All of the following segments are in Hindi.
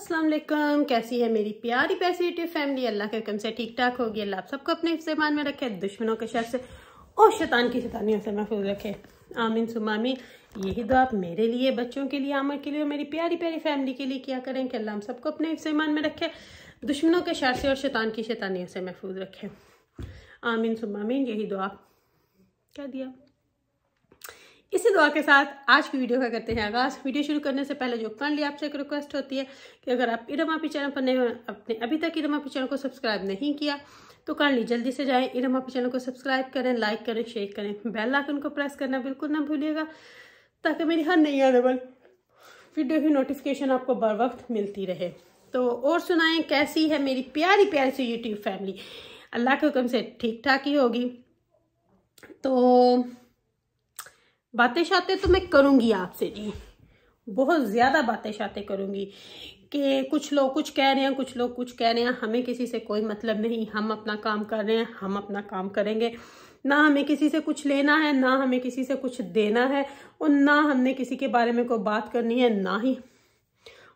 असलम कैसी है मेरी प्यारी पैसिटिव फैमिली अल्लाह के हुक्म से ठीक ठाक होगी अल्लाह आप सबको अपने मान में रखे दुश्मनों के शर से और शैतान की शैतानियों से महफूज रखे आमीन सुमामी यही दुआ आप मेरे लिए बच्चों के लिए आमर के लिए और मेरी प्यारी प्यारी फैमिली के लिए क्या करें कि अल्लाह हम सबको अपने हिफ्समान में रखे दुश्मनों के शर से और शैतान की शैतानियों से महफूज रखे आमीन सुमामीन यही दुआ क्या दिया इसी दुआ के साथ आज की वीडियो का करते हैं आगाज वीडियो शुरू करने से पहले जो कंडली आपसे एक रिक्वेस्ट होती है कि अगर आप इरम चैनल पर नहीं अपने अभी तक इरम चैनल को सब्सक्राइब नहीं किया तो कंडली जल्दी से जाएं इरम चैनल को सब्सक्राइब करें लाइक करें शेयर करें बेल आइकन को प्रेस करना बिल्कुल ना भूलिएगा ताकि मेरी हर नई आने वाली वीडियो की नोटिफिकेशन आपको बर वक्त मिलती रहे तो और सुनाएं कैसी है मेरी प्यारी प्यारी सी यूट्यूब फैमिली अल्लाह के हुक्म से ठीक ठाक ही होगी तो बातें शाते तो मैं करूंगी आपसे जी बहुत ज़्यादा बातें शाते करूंगी कि कुछ लोग कुछ कह रहे हैं कुछ लोग कुछ कह रहे हैं हमें किसी से कोई मतलब नहीं हम अपना काम कर रहे हैं हम अपना काम करेंगे ना हमें किसी से कुछ लेना है ना हमें किसी से कुछ देना है और ना हमने किसी के बारे में कोई बात करनी है ना ही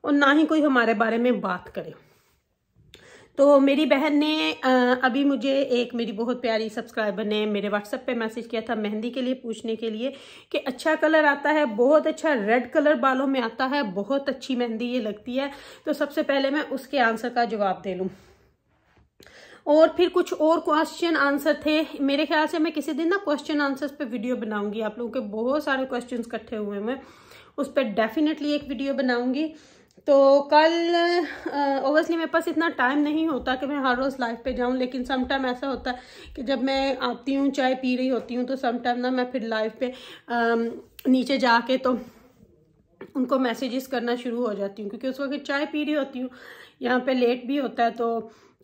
और ना ही कोई हमारे बारे में बात करे तो मेरी बहन ने अभी मुझे एक मेरी बहुत प्यारी सब्सक्राइबर ने मेरे व्हाट्सएप पे मैसेज किया था मेहंदी के लिए पूछने के लिए कि अच्छा कलर आता है बहुत अच्छा रेड कलर बालों में आता है बहुत अच्छी मेहंदी ये लगती है तो सबसे पहले मैं उसके आंसर का जवाब दे लूँ और फिर कुछ और क्वेश्चन आंसर थे मेरे ख्याल से मैं किसी दिन ना क्वेश्चन आंसर्स पे वीडियो बनाऊंगी आप लोगों के बहुत सारे क्वेश्चंस इकट्ठे हुए हैं उस पर डेफिनेटली एक वीडियो बनाऊंगी तो कल ओबियसली मेरे पास इतना टाइम नहीं होता कि मैं हर रोज़ लाइफ पे जाऊँ लेकिन सम टाइम ऐसा होता है कि जब मैं आती हूँ चाय पी रही होती हूँ तो सम टाइम ना मैं फिर लाइफ पे आ, नीचे जाके तो उनको मैसेजेस करना शुरू हो जाती हूँ क्योंकि उस वक्त चाय पी रही होती हूँ यहाँ पे लेट भी होता है तो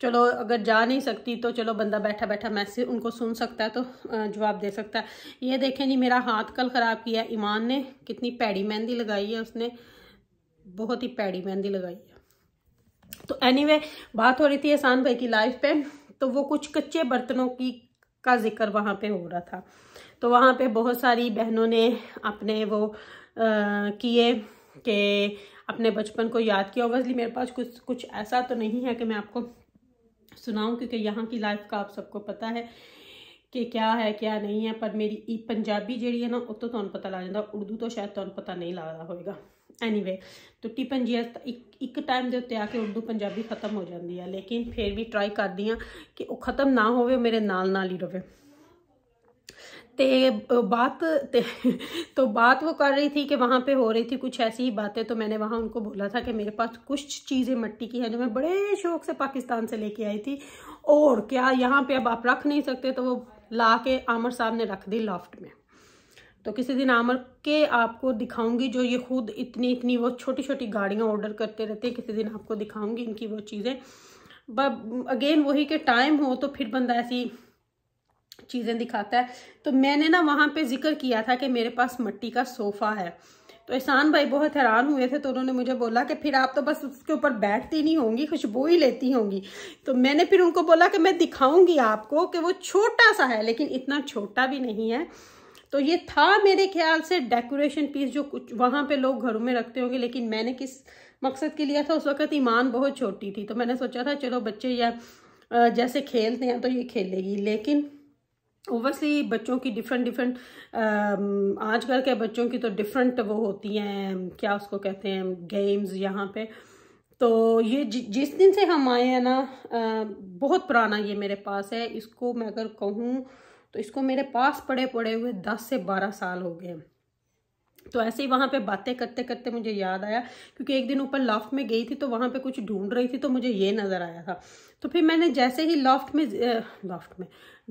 चलो अगर जा नहीं सकती तो चलो बंदा बैठा बैठा मैसेज उनको सुन सकता है तो जवाब दे सकता है ये देखें जी मेरा हाथ कल ख़राब किया ईमान ने कितनी पैड़ी मेहंदी लगाई है उसने बहुत ही पैड़ी मेहंदी लगाई है तो एनीवे anyway, बात हो रही थी एहसान भाई की लाइफ पे तो वो कुछ कच्चे बर्तनों की का जिक्र वहाँ पे हो रहा था तो वहाँ पे बहुत सारी बहनों ने अपने वो किए कि अपने बचपन को याद किया ओबियसली मेरे पास कुछ कुछ ऐसा तो नहीं है कि मैं आपको सुनाऊं क्योंकि यहाँ की लाइफ का आप सबको पता है कि क्या है क्या नहीं है पर मेरी पंजाबी जी है ना उतो तो पता लग जाता उर्दू तो शायद तुम तो पता नहीं रहा होगा ਐਨੀਵੇ तो ਟਿਪਨ जी एक टाइम के उत्ते ਆ उर्दू पंजाबी खत्म हो जाती है लेकिन फिर भी ट्राई ਟਰਾਈ ਕਰਦੀ ਆ ਕਿ ਉਹ ਖਤਮ ਨਾ ਹੋਵੇ ਮੇਰੇ नाल ਨਾਲ ਹੀ ते बात ते तो बात वो कर रही थी कि वहाँ पे हो रही थी कुछ ऐसी ही बातें तो मैंने वहाँ उनको बोला था कि मेरे पास कुछ चीज़ें मिट्टी की हैं जो मैं बड़े शौक से पाकिस्तान से लेके आई थी और क्या यहाँ पे अब आप रख नहीं सकते तो वो ला के आमर साहब ने रख दी लॉफ्ट में तो किसी दिन आमर के आपको दिखाऊंगी जो ये खुद इतनी इतनी वो छोटी छोटी गाड़ियाँ ऑर्डर करते रहते हैं किसी दिन आपको दिखाऊंगी इनकी वो चीज़ें बट अगेन वही के टाइम हो तो फिर बंदा ऐसी चीज़ें दिखाता है तो मैंने ना वहाँ पे जिक्र किया था कि मेरे पास मट्टी का सोफ़ा है तो एहसान भाई बहुत हैरान हुए थे तो उन्होंने मुझे बोला कि फिर आप तो बस उसके ऊपर बैठती नहीं होंगी खुशबू ही लेती होंगी तो मैंने फिर उनको बोला कि मैं दिखाऊंगी आपको कि वो छोटा सा है लेकिन इतना छोटा भी नहीं है तो ये था मेरे ख्याल से डेकोरेशन पीस जो कुछ वहाँ पे लोग घरों में रखते होंगे लेकिन मैंने किस मकसद के लिया था उस वक्त ईमान बहुत छोटी थी तो मैंने सोचा था चलो बच्चे या जैसे खेलते हैं तो ये खेलेगी लेकिन ओवरसी बच्चों की डिफरेंट डिफरेंट आजकल के बच्चों की तो डिफरेंट वो होती हैं क्या उसको कहते हैं गेम्स यहाँ पे तो ये जिस दिन से हम आए हैं ना बहुत पुराना ये मेरे पास है इसको मैं अगर कहूँ तो इसको मेरे पास पड़े पड़े हुए दस से बारह साल हो गए तो ऐसे ही वहाँ पे बातें करते करते मुझे याद आया क्योंकि एक दिन ऊपर लॉफ्ट में गई थी तो वहाँ पे कुछ ढूंढ रही थी तो मुझे ये नज़र आया था तो फिर मैंने जैसे ही लॉफ्ट में लॉफ्ट में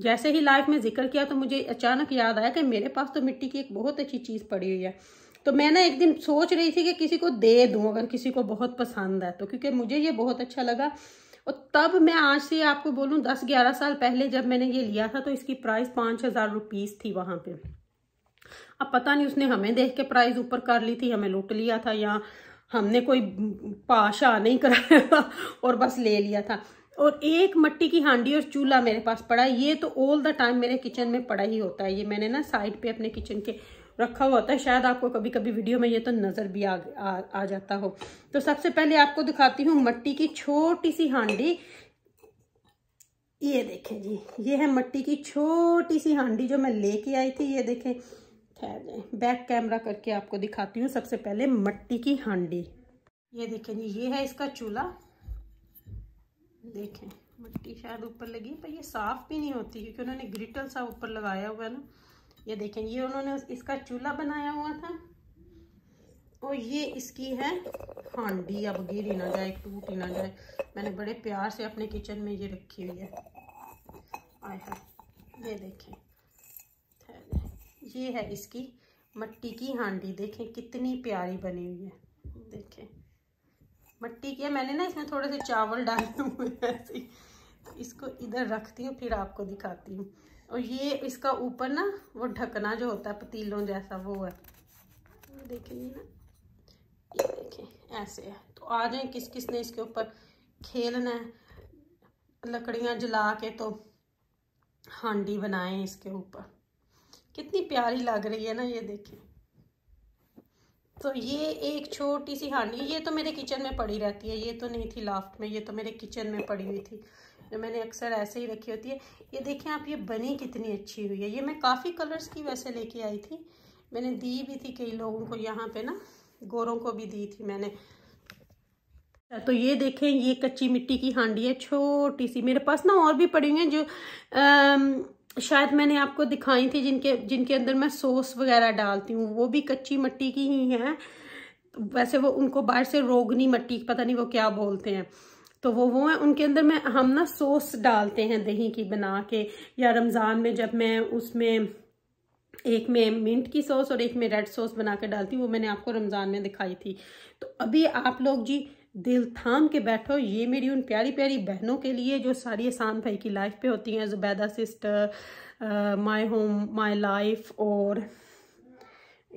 जैसे ही लाइफ में जिक्र किया तो मुझे अचानक याद आया कि मेरे पास तो मिट्टी की एक बहुत अच्छी चीज़ पड़ी हुई है तो मैं ना एक दिन सोच रही थी कि किसी को दे दूँ अगर किसी को बहुत पसंद है तो क्योंकि मुझे ये बहुत अच्छा लगा और तब मैं आज से आपको बोलूँ दस ग्यारह साल पहले जब मैंने ये लिया था तो इसकी प्राइस पाँच हज़ार रुपीज़ थी वहाँ पे अब पता नहीं उसने हमें देख के प्राइस ऊपर कर ली थी हमें लूट लिया था या हमने कोई पाशा नहीं कराया था और बस ले लिया था और एक मट्टी की हांडी और चूल्हा मेरे पास पड़ा है ये तो ऑल द टाइम मेरे किचन में पड़ा ही होता है ये मैंने ना साइड पे अपने किचन के रखा हुआ होता है शायद आपको कभी कभी वीडियो में ये तो नज़र भी आ, आ, आ जाता हो तो सबसे पहले आपको दिखाती हूँ मट्टी की छोटी सी हांडी ये देखें जी ये है मट्टी की छोटी सी हांडी जो मैं लेके आई थी ये देखें ठहर जाए बैक कैमरा करके आपको दिखाती हूँ सबसे पहले मट्टी की हांडी ये देखें जी ये है इसका चूल्हा देखें मट्टी शायद ऊपर लगी पर ये साफ़ भी नहीं होती क्योंकि उन्होंने ग्रिटल सा ऊपर लगाया हुआ है ना ये देखें ये उन्होंने इसका चूल्हा बनाया हुआ था और ये इसकी है हांडी अब गिरी ना जाए टूट ही ना जाए मैंने बड़े प्यार से अपने किचन में ये रखी हुई है आय ये देखें ये है इसकी मट्टी की हांडी देखें कितनी प्यारी बनी हुई है देखें मट्टी की है मैंने ना इसमें थोड़े से चावल डाले हुए हैं ऐसे इसको इधर रखती हूँ फिर आपको दिखाती हूँ और ये इसका ऊपर ना वो ढकना जो होता है पतीलों जैसा वो है देखेंगे ना ये देखें ऐसे है तो आ जाए किस किस ने इसके ऊपर खेलना है लकड़ियाँ जला के तो हांडी बनाए इसके ऊपर कितनी प्यारी लग रही है ना ये देखें तो ये एक छोटी सी हांडी ये तो मेरे किचन में पड़ी रहती है ये तो नहीं थी लाफ्ट में ये तो मेरे किचन में पड़ी हुई थी जो तो मैंने अक्सर ऐसे ही रखी होती है ये देखें आप ये बनी कितनी अच्छी हुई है ये मैं काफ़ी कलर्स की वैसे लेके आई थी मैंने दी भी थी कई लोगों को यहाँ पे ना गोरों को भी दी थी मैंने तो ये देखें ये कच्ची मिट्टी की हांडी है छोटी सी मेरे पास ना और भी पड़ी हुई हैं जो आम, शायद मैंने आपको दिखाई थी जिनके जिनके अंदर मैं सॉस वगैरह डालती हूँ वो भी कच्ची मिट्टी की ही हैं वैसे वो उनको बाहर से रोगनी मिट्टी पता नहीं वो क्या बोलते हैं तो वो वो हैं उनके अंदर में हम ना सॉस डालते हैं दही की बना के या रमज़ान में जब मैं उसमें एक में मिंट की सॉस और एक में रेड सॉस बना के डालती हूँ वो मैंने आपको रमज़ान में दिखाई थी तो अभी आप लोग जी दिल थाम के बैठो ये मेरी उन प्यारी प्यारी बहनों के लिए जो सारी आसान भाई की लाइफ पे होती हैं Zubaida sister my home my life और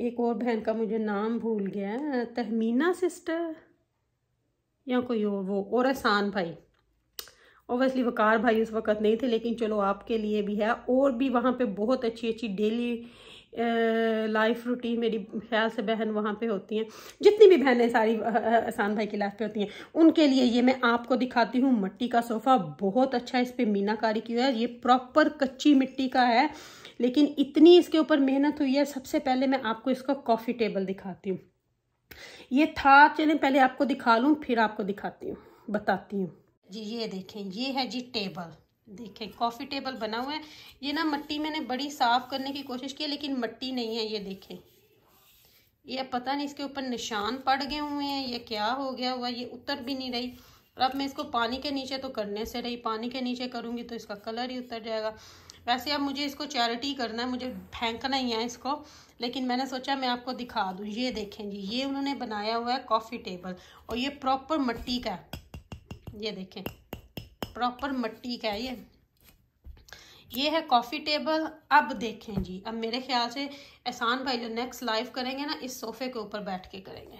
एक और बहन का मुझे नाम भूल गया तहमीना सिस्टर या कोई और वो और एहसान भाई ओबियसली वकार भाई उस वक्त नहीं थे लेकिन चलो आपके लिए भी है और भी वहाँ पे बहुत अच्छी अच्छी डेली लाइफ रूटीन मेरी ख्याल से बहन वहाँ पे होती हैं जितनी भी बहनें सारी आसान भाई की लाइफ पे होती हैं उनके लिए ये मैं आपको दिखाती हूँ मट्टी का सोफ़ा बहुत अच्छा इस पर मीनाकारी की है ये प्रॉपर कच्ची मिट्टी का है लेकिन इतनी इसके ऊपर मेहनत हुई है सबसे पहले मैं आपको इसका कॉफ़ी टेबल दिखाती हूँ ये था चलें पहले आपको दिखा लूँ फिर आपको दिखाती हूँ बताती हूँ जी ये देखें ये है जी टेबल देखें कॉफ़ी टेबल बना हुआ है ये ना मट्टी मैंने बड़ी साफ़ करने की कोशिश की लेकिन मट्टी नहीं है ये देखें ये पता नहीं इसके ऊपर निशान पड़ गए हुए हैं ये क्या हो गया हुआ ये उतर भी नहीं रही और अब मैं इसको पानी के नीचे तो करने से रही पानी के नीचे करूँगी तो इसका कलर ही उतर जाएगा वैसे अब मुझे इसको चैरिटी करना है मुझे फेंकना ही है इसको लेकिन मैंने सोचा मैं आपको दिखा दूँ ये देखें जी ये उन्होंने बनाया हुआ है कॉफ़ी टेबल और ये प्रॉपर मट्टी का ये देखें प्रॉपर मट्टी का ये ये है कॉफ़ी टेबल अब देखें जी अब मेरे ख्याल से एहसान भाई जो नेक्स्ट लाइव करेंगे ना इस सोफ़े के ऊपर बैठ के करेंगे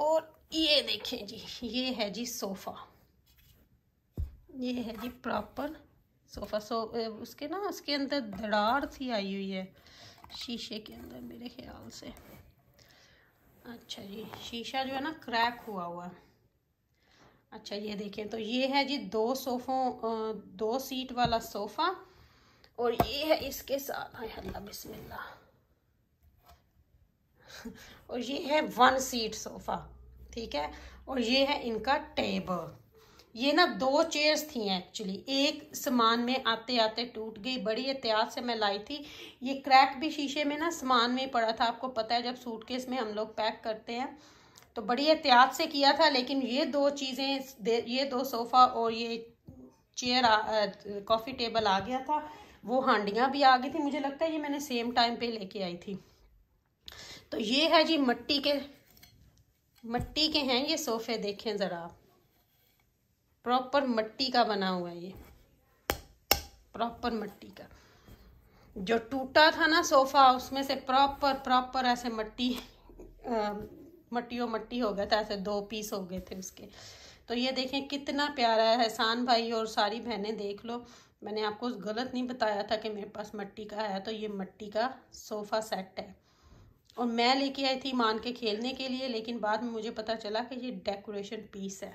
और ये देखें जी ये है जी सोफ़ा ये है जी प्रॉपर सोफ़ा सो उसके ना उसके अंदर दरार सी आई हुई है शीशे के अंदर मेरे ख्याल से अच्छा जी शीशा जो है ना क्रैक हुआ हुआ अच्छा ये देखें तो ये है जी दो सोफ़ों दो सीट वाला सोफ़ा और ये है इसके साथ है अल्लाह बिस्मिल्लाह और ये है वन सीट सोफ़ा ठीक है और ये है इनका टेबल ये ना दो चेयर्स थी एक्चुअली एक सामान में आते आते टूट गई बड़ी एहतियात से मैं लाई थी ये क्रैक भी शीशे में ना सामान में पड़ा था आपको पता है जब सूटकेस में हम लोग पैक करते हैं तो बड़ी एहतियात से किया था लेकिन ये दो चीज़ें ये दो सोफ़ा और ये चेयर कॉफ़ी टेबल आ गया था वो हांडियाँ भी आ गई थी मुझे लगता है ये मैंने सेम टाइम पे लेके आई थी तो ये है जी मट्टी के मट्टी के हैं ये सोफ़े देखें ज़रा आप प्रॉपर मट्टी का बना हुआ है ये प्रॉपर मट्टी का जो टूटा था ना सोफ़ा उसमें से प्रॉपर प्रॉपर ऐसे मट्टी मट्टियों मट्टी हो गया था ऐसे दो पीस हो गए थे उसके तो ये देखें कितना प्यारा है एहसान भाई और सारी बहनें देख लो मैंने आपको गलत नहीं बताया था कि मेरे पास मट्टी का है तो ये मट्टी का सोफ़ा सेट है और मैं लेके आई थी मान के खेलने के लिए लेकिन बाद में मुझे पता चला कि ये डेकोरेशन पीस है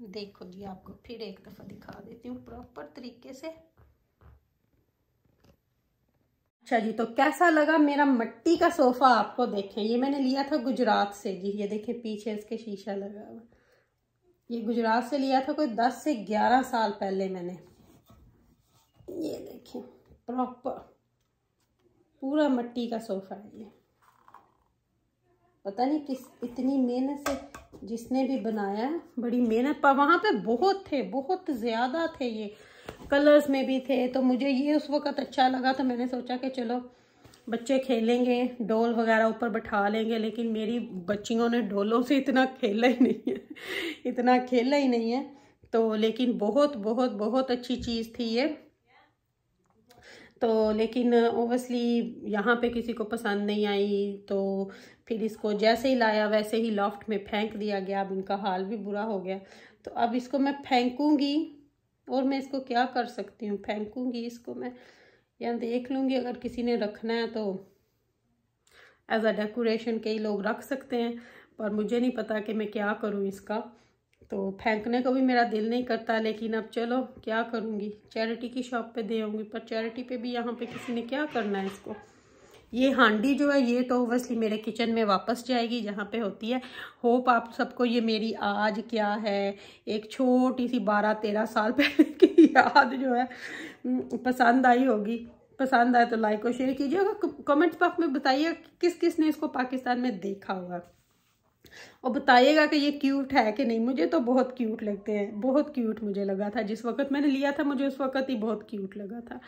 देखो जी आपको फिर एक दफ़ा दिखा देती हूँ प्रॉपर तरीके से अच्छा जी तो कैसा लगा मेरा मट्टी का सोफ़ा आपको देखें ये मैंने लिया था गुजरात से जी ये देखें पीछे इसके शीशा लगा हुआ ये गुजरात से लिया था कोई दस से ग्यारह साल पहले मैंने ये देखें प्रॉपर पूरा मट्टी का सोफ़ा है ये पता नहीं किस इतनी मेहनत से जिसने भी बनाया बड़ी मेहनत पर वहाँ पे बहुत थे बहुत ज़्यादा थे ये कलर्स में भी थे तो मुझे ये उस वक़्त अच्छा लगा तो मैंने सोचा कि चलो बच्चे खेलेंगे डोल वगैरह ऊपर बैठा लेंगे लेकिन मेरी बच्चियों ने डोलों से इतना खेला ही नहीं है इतना खेला ही नहीं है तो लेकिन बहुत बहुत बहुत अच्छी चीज़ थी ये तो लेकिन ओबियसली यहाँ पे किसी को पसंद नहीं आई तो फिर इसको जैसे ही लाया वैसे ही लॉफ्ट में फेंक दिया गया अब इनका हाल भी बुरा हो गया तो अब इसको मैं फेंकूँगी और मैं इसको क्या कर सकती हूँ फेंकूँगी इसको मैं या देख लूँगी अगर किसी ने रखना है तो एज अ डेकोरेशन कई लोग रख सकते हैं पर मुझे नहीं पता कि मैं क्या करूँ इसका तो फेंकने को भी मेरा दिल नहीं करता लेकिन अब चलो क्या करूँगी चैरिटी की शॉप पे दे आऊँगी पर चैरिटी पे भी यहाँ पे किसी ने क्या करना है इसको ये हांडी जो है ये तो ओवरसली मेरे किचन में वापस जाएगी जहाँ पे होती है होप आप सबको ये मेरी आज क्या है एक छोटी सी बारह तेरह साल पहले की याद जो है पसंद आई होगी पसंद आए तो लाइक और शेयर कीजिएगा कमेंट्स बॉक्स में बताइए किस किस ने इसको पाकिस्तान में देखा होगा और बताइएगा कि ये क्यूट है कि नहीं मुझे तो बहुत क्यूट लगते हैं बहुत क्यूट मुझे लगा था जिस वक्त मैंने लिया था मुझे उस वक्त ही बहुत क्यूट लगा था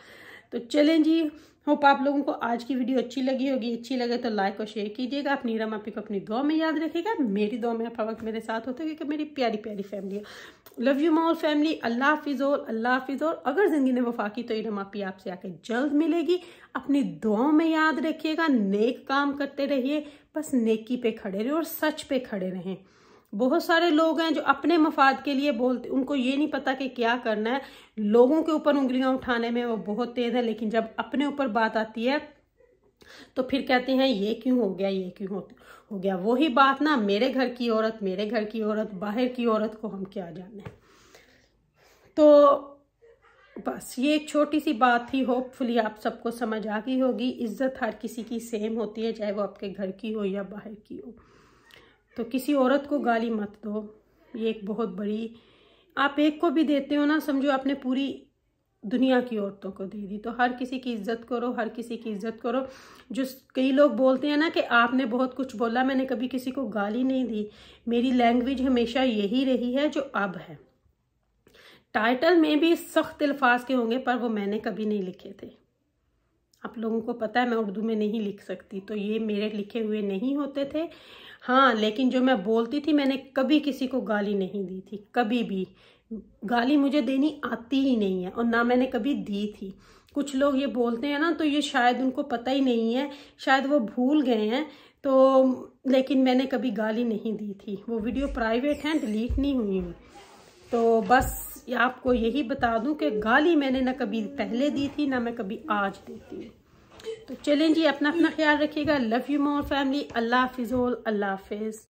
तो चलें जी होप आप लोगों को आज की वीडियो अच्छी लगी होगी अच्छी लगे तो लाइक और शेयर कीजिएगा आप नीरा मापी को अपनी दुआ में याद रखेगा मेरी दुआ में आप वक्त मेरे साथ होते क्योंकि मेरी प्यारी प्यारी फैमिली है लव यू मोर फैमिली अल्लाह हाफिज़ और अल्लाह हाफिज़ और अगर ज़िंदगी ने वफा की तो इनम आपी आपसे आके जल्द मिलेगी अपनी दुआओं में याद रखिएगा नेक काम करते रहिए बस नेकी पे खड़े रहे और सच पे खड़े रहें बहुत सारे लोग हैं जो अपने मफाद के लिए बोलते उनको ये नहीं पता कि क्या करना है लोगों के ऊपर उंगलियां उठाने में वो बहुत तेज़ है लेकिन जब अपने ऊपर बात आती है तो फिर कहते हैं ये क्यों हो गया ये क्यों हो, गया वही बात ना मेरे घर की औरत मेरे घर की औरत बाहर की औरत को हम क्या जाने तो बस ये एक छोटी सी बात थी होपफुली आप सबको समझ आ गई होगी इज्जत हर किसी की सेम होती है चाहे वो आपके घर की हो या बाहर की हो तो किसी औरत को गाली मत दो ये एक बहुत बड़ी आप एक को भी देते हो ना समझो आपने पूरी दुनिया की औरतों को दे दी तो हर किसी की इज्जत करो हर किसी की इज्जत करो जो कई लोग बोलते हैं ना कि आपने बहुत कुछ बोला मैंने कभी किसी को गाली नहीं दी मेरी लैंग्वेज हमेशा यही रही है जो अब है टाइटल में भी सख्त अल्फाज के होंगे पर वो मैंने कभी नहीं लिखे थे आप लोगों को पता है मैं उर्दू में नहीं लिख सकती तो ये मेरे लिखे हुए नहीं होते थे हाँ लेकिन जो मैं बोलती थी मैंने कभी किसी को गाली नहीं दी थी कभी भी गाली मुझे देनी आती ही नहीं है और ना मैंने कभी दी थी कुछ लोग ये बोलते हैं ना तो ये शायद उनको पता ही नहीं है शायद वो भूल गए हैं तो लेकिन मैंने कभी गाली नहीं दी थी वो वीडियो प्राइवेट हैं डिलीट नहीं हुई हूँ तो बस आपको यही बता दूं कि गाली मैंने ना कभी पहले दी थी ना मैं कभी आज देती हूँ तो चलें जी अपना अपना ख्याल रखिएगा लव यू मोर फैमिली अल्लाह हाफिज़ोल अल्लाह हाफिज़